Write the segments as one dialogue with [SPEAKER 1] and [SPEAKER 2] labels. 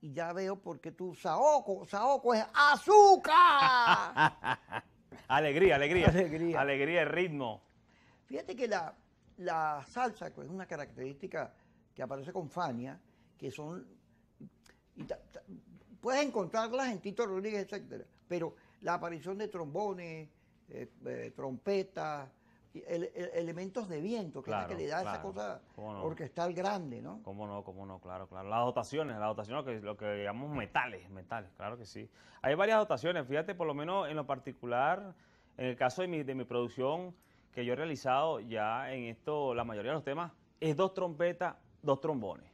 [SPEAKER 1] Y ya veo por qué tú, Saoco, Saoco es azúcar.
[SPEAKER 2] alegría, alegría. Alegría. Alegría, ritmo.
[SPEAKER 1] Fíjate que la, salsa, es una característica que aparece con Fania, que son... puedes encontrarlas en Tito Rodríguez, etcétera, pero la aparición de trombones, eh, eh, trompetas, e, elementos de viento, que claro, es la que le da esa cosa
[SPEAKER 2] orquestal
[SPEAKER 1] grande, ¿no?
[SPEAKER 2] Cómo no, cómo no, claro, claro. Las dotaciones, las dotaciones, lo que, lo llamamos metales, metales, claro que sí. Hay varias dotaciones, fíjate, por lo menos en lo particular, en el caso de mi, de mi producción que yo he realizado ya en esto, la mayoría de los temas, es dos trompetas, dos trombones.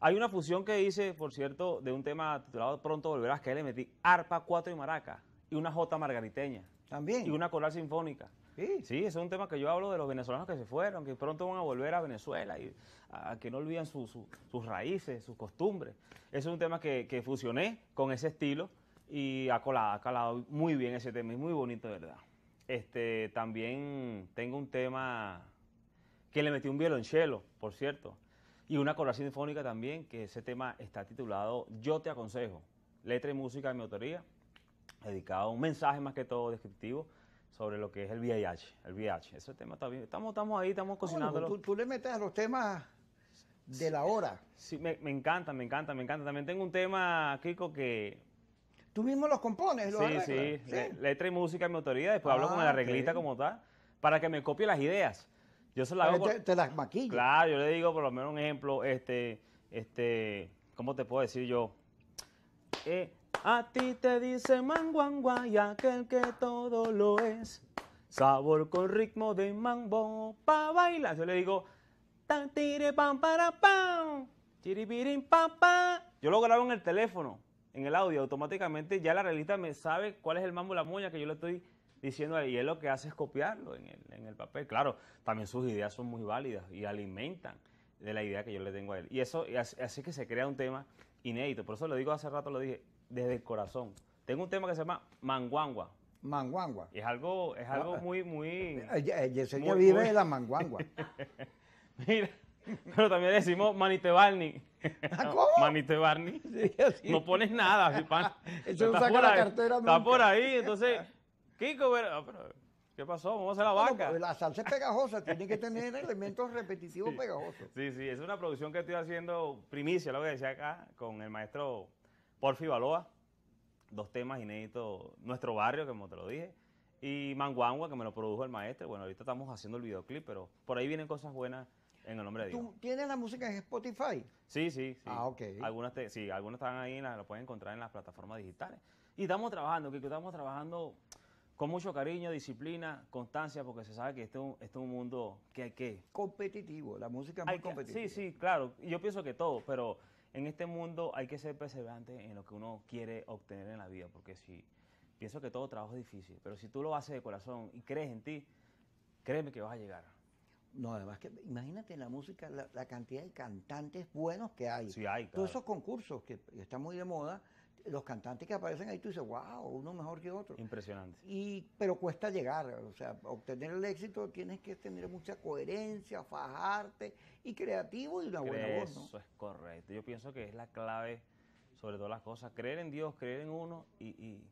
[SPEAKER 2] Hay una fusión que hice, por cierto, de un tema titulado Pronto Volverás, que le metí arpa, cuatro y maraca y una jota margariteña. También. Y una coral sinfónica. Sí. sí, es un tema que yo hablo de los venezolanos que se fueron, que pronto van a volver a Venezuela y que no olvidan sus raíces, sus costumbres. Ese es un tema que, que, fusioné con ese estilo y ha calado muy bien ese tema, es muy bonito, de verdad. Este, también tengo un tema que le metí un violonchelo, por cierto, y una coral sinfónica también, que ese tema está titulado Yo te aconsejo, letra y música de mi autoría dedicado un mensaje más que todo descriptivo sobre lo que es el VIH. El VIH, ese tema está bien. Estamos, estamos ahí, estamos cocinando.
[SPEAKER 1] tú, le metes a los temas de la hora. Sí, me,
[SPEAKER 2] encanta, me encanta, me encanta. También tengo un tema, Kiko, que...
[SPEAKER 1] Tú mismo los compones, Sí, sí,
[SPEAKER 2] letra y música en mi autoría, después hablo ah, con la arreglista como tal, para que me copie las ideas. Yo se las hago... Te,
[SPEAKER 1] las maquillo. Claro,
[SPEAKER 2] yo le digo por lo menos un ejemplo, este, este, ¿cómo te puedo decir yo? Eh, a ti te dice manguangua y aquel que todo lo es. Sabor con ritmo de mambo pa bailar. Yo le digo, tan tire pam para pam, chiripirim pam Yo lo grabo en el teléfono, en el audio. Automáticamente ya la realista me sabe cuál es el mambo la moña que yo le estoy diciendo y él lo que hace es copiarlo en el, papel. Claro, también sus ideas son muy válidas y alimentan de la idea que yo le tengo a él. Y eso, así que se crea un tema inédito. Por eso lo digo hace rato, lo dije desde el corazón. Tengo un tema que se llama Manguangua.
[SPEAKER 1] Manguangua.
[SPEAKER 2] es algo, es algo ah.
[SPEAKER 1] muy, muy. Yesenia muy, vive de la Manguangua.
[SPEAKER 2] Mira, pero también decimos Manite Barney. Ah, ¿Cómo? Manite No pones nada, mi pan. Eso no saca la cartera. Está por ahí, entonces.
[SPEAKER 1] Kiko, pero ¿Qué pasó? Vamos a la vaca. Pues, la salsa es pegajosa, tiene que tener elementos repetitivos pegajosos.
[SPEAKER 2] Sí, sí, es una producción que estoy haciendo primicia, lo que decía acá, con el maestro Porfi Baloa. Dos temas inéditos, Nuestro Barrio, como te lo dije, y Manguangua, que me lo produjo el maestro. Bueno, ahorita estamos haciendo el videoclip, pero por ahí vienen cosas buenas en el nombre de Dios. ¿Tú tienes la música en Spotify? Sí, sí, sí. Ah, ok. Algunas, sí, algunas están ahí, las, las pueden encontrar en las plataformas digitales. Y estamos trabajando, que estamos trabajando con mucho cariño, disciplina, constancia, porque se sabe que este, es un este mundo que hay que... Competitivo, la música es muy competitiva. Sí, sí, claro, yo pienso que todo, pero en este mundo hay que ser perseverante en lo que uno quiere obtener en la vida, porque si pienso que todo trabajo es difícil, pero si tú lo haces de corazón y crees en ti, créeme que vas a llegar.
[SPEAKER 1] No, además que imagínate en la música la, cantidad de cantantes buenos que hay. Sí hay, Todos esos concursos que están muy de moda, los cantantes que aparecen ahí, tú dices, wow, uno mejor que otro. Impresionante. Y, pero cuesta llegar, o sea, obtener el éxito tienes que tener mucha coherencia, fajarte y creativo y una buena voz. Eso
[SPEAKER 2] es correcto. Yo pienso que es la clave, sobre todas las cosas, creer en Dios, creer en uno y